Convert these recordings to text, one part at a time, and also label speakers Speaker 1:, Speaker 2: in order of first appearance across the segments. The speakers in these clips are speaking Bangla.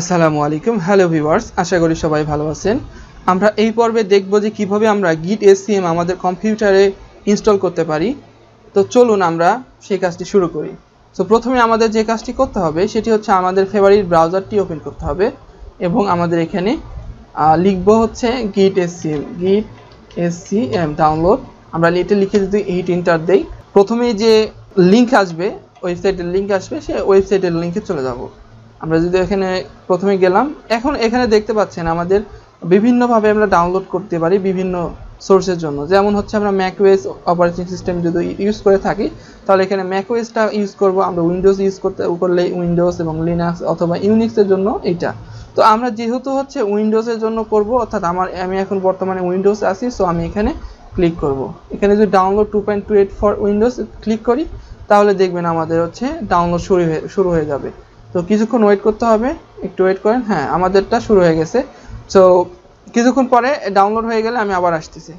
Speaker 1: আসসালামু আলাইকুম হ্যালো ভিউয়ার্স আশা করি সবাই ভালো আছেন আমরা এই পর্বে দেখব যে কিভাবে আমরা গিট এসিএম আমাদের কম্পিউটারে ইনস্টল করতে পারি তো চলুন আমরা সেই কাজটি শুরু করি তো প্রথমে আমাদের যে কাজটি করতে হবে সেটি হচ্ছে আমাদের ফেভারিট ব্রাউজারটি ওপেন করতে হবে এবং আমাদের এখানে লিখব হচ্ছে গিট এম গিট এসসিএম ডাউনলোড আমরা এটা লিখে যদি এইট ইন্টার দেই প্রথমে যে লিঙ্ক আসবে ওয়েবসাইটের লিঙ্ক আসবে সে ওয়েবসাইটের লিঙ্কে চলে যাবো আমরা যদি এখানে প্রথমে গেলাম এখন এখানে দেখতে পাচ্ছেন আমাদের বিভিন্নভাবে আমরা ডাউনলোড করতে পারি বিভিন্ন সোর্সের জন্য যেমন হচ্ছে আমরা ম্যাকওয়েস অপারেটিং সিস্টেম যদি ইউজ করে থাকি তাহলে এখানে ম্যাকওয়েসটা ইউজ করব আমরা উইন্ডোজ ইউজ করতে করলে উইন্ডোজ এবং লিনাক্স অথবা ইউনিক্সের জন্য এটা তো আমরা যেহেতু হচ্ছে উইন্ডোজের জন্য করব অর্থাৎ আমার আমি এখন বর্তমানে উইন্ডোজ আছি সো আমি এখানে ক্লিক করব এখানে যদি download two point two eight for Windows click করি তাহলে দেখবেন আমাদের হচ্ছে ডাউনলোড শুরু হয়ে শুরু হয়ে যাবে তো কিছুক্ষণ ওয়েট করতে হবে একটু ওয়েট করেন হ্যাঁ আমাদেরটা শুরু হয়ে গেছে সো কিছুক্ষণ পরে ডাউনলোড হয়ে গেলে আমি আবার আসতেছি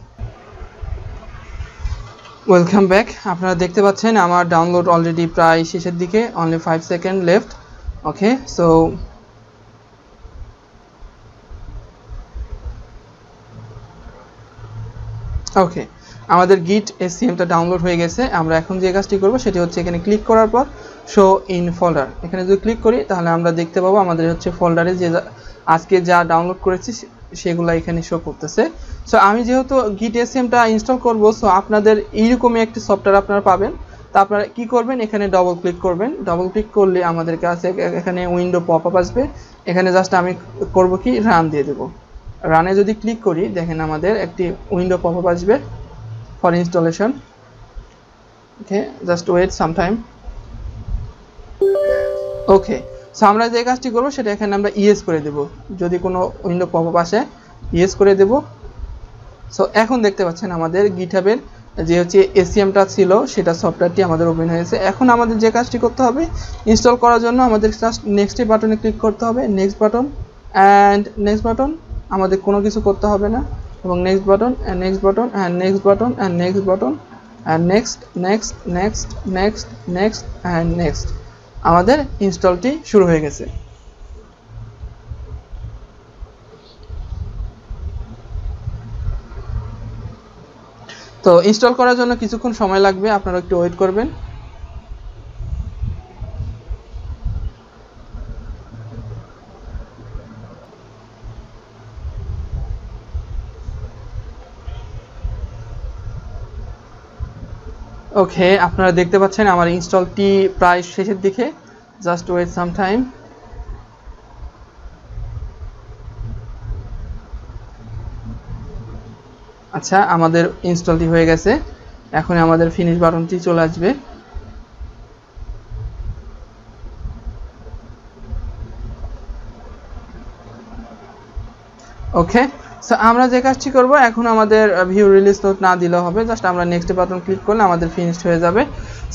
Speaker 1: ওয়েলকাম ব্যাক আপনারা দেখতে পাচ্ছেন আমার ডাউনলোড অলরেডি প্রায় শেষের দিকে only five second left okay so okay আমাদের গিট এসিএমটা ডাউনলোড হয়ে গেছে আমরা এখন যে কাজটি করব সেটি হচ্ছে এখানে ক্লিক করার পর শো ইন ফোল্ডার এখানে যদি ক্লিক করি তাহলে আমরা দেখতে পাবো আমাদের হচ্ছে ফোল্ডারে যে আজকে যা ডাউনলোড করেছি সেগুলো এখানে শো করতেছে সো আমি যেহেতু গিট এসএমটা ইনস্টল করব সো আপনাদের এইরকমই একটি সফটওয়্যার আপনারা পাবেন তা আপনারা কি করবেন এখানে ডবল ক্লিক করবেন ডবল ক্লিক করলে আমাদের কাছে এখানে উইন্ডো পপ আপ আসবে এখানে জাস্ট আমি করব কি রান দিয়ে দেব রানে যদি ক্লিক করি দেখেন আমাদের একটি উইন্ডো পপ আপ আসবে for installation okay just wait some time okay so আমরা যে কাজটি করবো সেটা এখানে আমরা ইয়েস করে দেব যদি কোনো উইন্ডো পপ আপ আসে ইয়েস করে দেব সো এখন দেখতে পাচ্ছেন আমাদের গিটহাবের যে হচ্ছে এসিএমটা ছিল সেটা সফটওয়্যারটি আমাদের ওপেন হয়েছে এখন আমাদের যে কাজটি করতে হবে ইনস্টল করার জন্য আমাদের জাস্ট নেক্সট বাটনে ক্লিক করতে হবে next button and next button আমাদের কোনো কিছু করতে হবে না এবং next button and next button and next button and next button and next next next next next and next আমাদের ইনস্টলটি শুরু হয়ে গেছে তো ইনস্টল করার জন্য কিছুক্ষণ সময় লাগবে আপনারা একটু ওয়েট করবেন ওকে আপনারা দেখতে পাচ্ছেন আমার ইনস্টলটি প্রায় শেষের দিকে জাস্ট ওয়েট সাম টাইম আচ্ছা আমাদের ইনস্টলটি হয়ে গেছে এখন আমাদের ফিনিশ বাটনটি চলে আসবে ওকে সো আমরা যে কাজটি করব এখন আমাদের ভিউ রিলিজ নোট না দিলেও হবে জাস্ট আমরা নেক্সট বাটন ক্লিক করলে আমাদের ফিনিশড হয়ে যাবে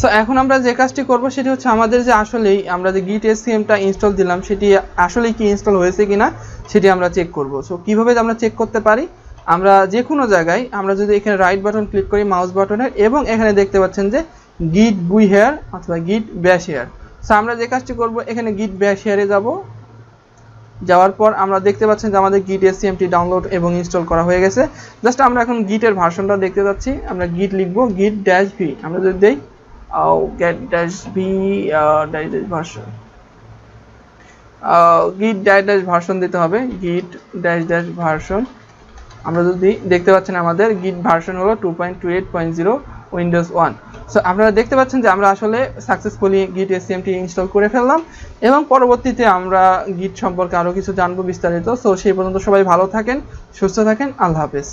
Speaker 1: সো এখন আমরা যে কাজটি করব সেটি হচ্ছে আমাদের যে আসলেই আমরা যে গিট এসিএমটা ইনস্টল দিলাম সেটি আসলে কি ইনস্টল হয়েছে কিনা সেটি আমরা চেক করব সো কিভাবে আমরা চেক করতে পারি আমরা যে কোনো জায়গায় আমরা যদি এখানে রাইট বাটন ক্লিক করি মাউস বাটনের এবং এখানে দেখতে পাচ্ছেন যে গিট বুই হেয়ার অথবা গিট ব্যাশ হেয়ার সো আমরা যে কাজটি করব এখানে গিট ব্যাশ হেয়ারে যাব যাওয়ার পর আমরা দেখতে পাচ্ছেন যে আমাদের গিট এসিএমটি ডাউনলোড এবং ইনস্টল করা হয়ে গেছে জাস্ট আমরা এখন গিটের ভার্সনটা দেখতে যাচ্ছি আমরা গিট লিখব গিট ড্যাশ ভি আমরা যদি দেই git dash V dash dash version git dash dash version দিতে হবে গিট ড্যাশ ড্যাশ ভার্সন আমরা যদি দেখতে পাচ্ছেন আমাদের গিট ভার্সন হলো two point two eight point zero Windows one so আপনারা দেখতে পাচ্ছেন যে আমরা আসলে সাকসেসফুলি গিট এসিএমটি ইনস্টল করে ফেললাম এবং পরবর্তীতে আমরা গিট সম্পর্কে আরও কিছু জানবো বিস্তারিত সো সেই পর্যন্ত সবাই ভালো থাকেন সুস্থ থাকেন আল্লাহ হাফেজ